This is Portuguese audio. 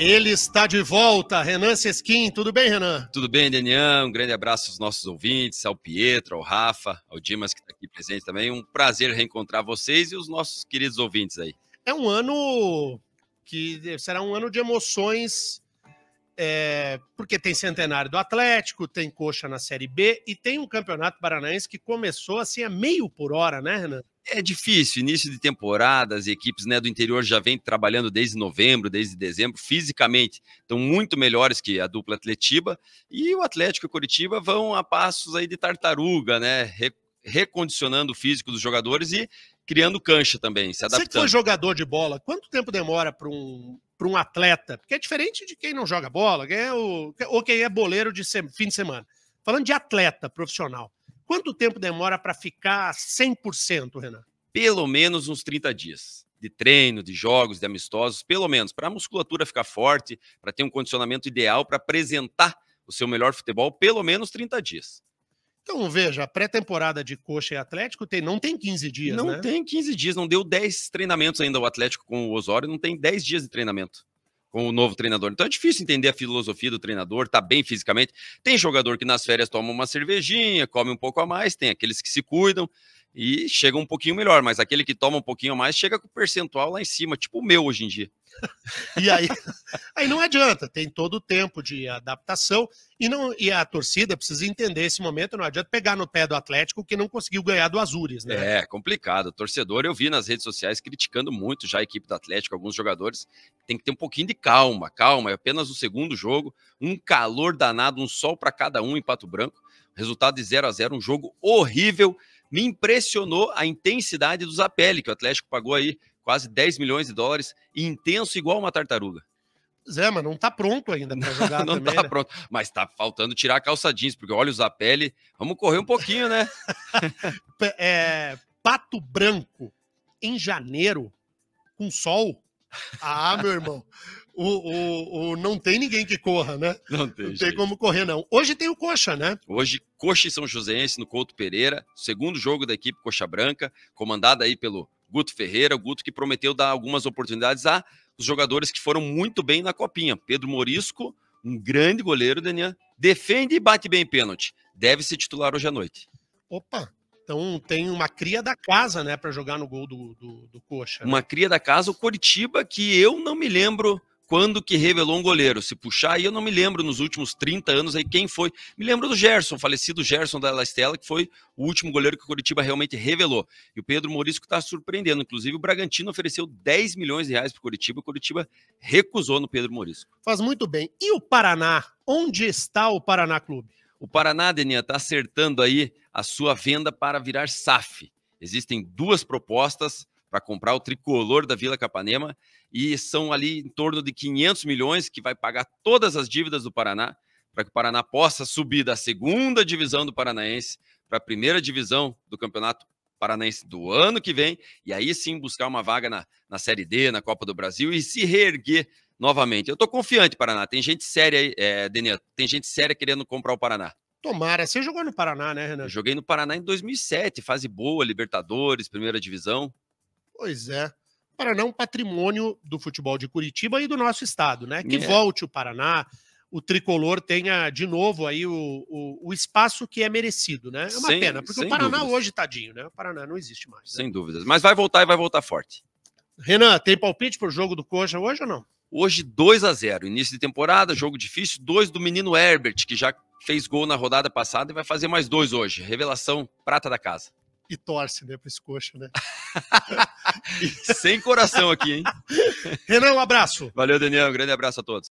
Ele está de volta, Renan Sesquim. Tudo bem, Renan? Tudo bem, Denian. Um grande abraço aos nossos ouvintes, ao Pietro, ao Rafa, ao Dimas, que está aqui presente também. Um prazer reencontrar vocês e os nossos queridos ouvintes aí. É um ano que será um ano de emoções, é, porque tem centenário do Atlético, tem coxa na Série B e tem um campeonato paranaense que começou assim a meio por hora, né, Renan? é difícil, início de temporada, as equipes né, do interior já vêm trabalhando desde novembro, desde dezembro, fisicamente estão muito melhores que a dupla Atletiba, e o Atlético e o Curitiba vão a passos aí de tartaruga, né, recondicionando o físico dos jogadores e criando cancha também, se adaptando. Você que foi jogador de bola, quanto tempo demora para um, um atleta? Porque é diferente de quem não joga bola, quem é o, ou quem é boleiro de se, fim de semana. Falando de atleta profissional, Quanto tempo demora para ficar 100%, Renan? Pelo menos uns 30 dias de treino, de jogos, de amistosos, pelo menos para a musculatura ficar forte, para ter um condicionamento ideal para apresentar o seu melhor futebol, pelo menos 30 dias. Então, veja, a pré-temporada de Coxa e Atlético tem, não tem 15 dias, Não né? tem 15 dias, não deu 10 treinamentos ainda o Atlético com o Osório, não tem 10 dias de treinamento com o novo treinador. Então é difícil entender a filosofia do treinador, tá bem fisicamente. Tem jogador que nas férias toma uma cervejinha, come um pouco a mais, tem aqueles que se cuidam e chega um pouquinho melhor, mas aquele que toma um pouquinho mais chega com o percentual lá em cima, tipo o meu hoje em dia. E aí, aí não adianta, tem todo o tempo de adaptação e não e a torcida precisa entender esse momento, não adianta pegar no pé do Atlético que não conseguiu ganhar do Azures, né? É, complicado. torcedor, eu vi nas redes sociais criticando muito já a equipe do Atlético, alguns jogadores, tem que ter um pouquinho de calma, calma, é apenas o segundo jogo, um calor danado, um sol para cada um em Pato Branco. Resultado de 0 a 0, um jogo horrível me impressionou a intensidade do Zapelli, que o Atlético pagou aí quase 10 milhões de dólares, intenso igual uma tartaruga. Zé, mas não tá pronto ainda para jogar não, não também, tá né? pronto, mas tá faltando tirar a calça jeans, porque olha o Zapelli, vamos correr um pouquinho, né? é, Pato Branco, em janeiro, com sol? Ah, meu irmão o, o, o, não tem ninguém que corra, né? Não tem. Não tem como correr, não. Hoje tem o Coxa, né? Hoje, Coxa e São Joséense no Couto Pereira, segundo jogo da equipe Coxa Branca, comandada aí pelo Guto Ferreira, o Guto que prometeu dar algumas oportunidades a os jogadores que foram muito bem na copinha. Pedro Morisco, um grande goleiro, Daniel, defende e bate bem pênalti. Deve ser titular hoje à noite. Opa, então tem uma cria da casa, né, para jogar no gol do, do, do Coxa. Né? Uma cria da casa, o Coritiba, que eu não me lembro quando que revelou um goleiro. Se puxar aí, eu não me lembro nos últimos 30 anos aí quem foi. Me lembro do Gerson, falecido Gerson da Estela, que foi o último goleiro que o Curitiba realmente revelou. E o Pedro Morisco está surpreendendo. Inclusive, o Bragantino ofereceu 10 milhões de reais para o Curitiba. O Curitiba recusou no Pedro Morisco. Faz muito bem. E o Paraná? Onde está o Paraná Clube? O Paraná, Deninha, está acertando aí a sua venda para virar SAF. Existem duas propostas para comprar o tricolor da Vila Capanema e são ali em torno de 500 milhões que vai pagar todas as dívidas do Paraná para que o Paraná possa subir da segunda divisão do Paranaense para a primeira divisão do Campeonato Paranaense do ano que vem e aí sim buscar uma vaga na, na Série D, na Copa do Brasil e se reerguer novamente. Eu estou confiante, Paraná. Tem gente séria aí, é, eh, Deneto, tem gente séria querendo comprar o Paraná. Tomara. Você jogou no Paraná, né, Renan? Eu joguei no Paraná em 2007, fase boa, Libertadores, primeira divisão. Pois é. O Paraná é um patrimônio do futebol de Curitiba e do nosso estado, né? Que é. volte o Paraná, o tricolor tenha de novo aí o, o, o espaço que é merecido, né? É uma sem, pena, porque o Paraná dúvidas. hoje, tadinho, né? O Paraná não existe mais. Né? Sem dúvidas. Mas vai voltar e vai voltar forte. Renan, tem palpite pro jogo do Coxa hoje ou não? Hoje 2 a 0 Início de temporada, jogo difícil. Dois do menino Herbert, que já fez gol na rodada passada e vai fazer mais dois hoje. Revelação, prata da casa. E torce, né, pra esse coxa, né? Sem coração aqui, hein? Renan, um abraço. Valeu, Daniel. Um grande abraço a todos.